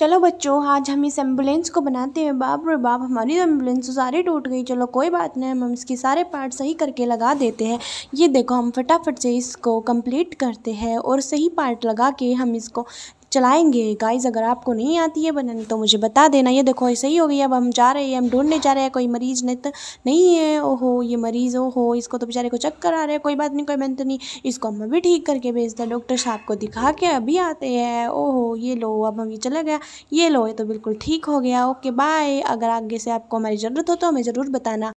चलो बच्चों आज हम इस एम्बुलेंस को बनाते हैं बाप रे बाप हमारी एम्बुलेंस तो सारी टूट गई चलो कोई बात नहीं हम इसके सारे पार्ट सही करके लगा देते हैं ये देखो हम फटाफट से इसको कंप्लीट करते हैं और सही पार्ट लगा के हम इसको चलाएंगे गाइज अगर आपको नहीं आती है बनानी तो मुझे बता देना ये देखो ऐसे ही हो गई अब हम जा रहे हैं हम ढूंढने जा रहे हैं कोई मरीज़ नित नहीं है ओहो ये मरीज़ ओहो इसको तो बेचारे को चक्कर आ रहे हैं कोई बात नहीं कोई मेहनत तो नहीं इसको हम अभी ठीक करके भेजते हैं डॉक्टर साहब को दिखा के अभी आते हैं ओहो ये लो अब हम ये चला गया ये लो ये तो बिल्कुल ठीक हो गया ओके बाय अगर आगे से आपको हमारी ज़रूरत हो तो हमें ज़रूर बताना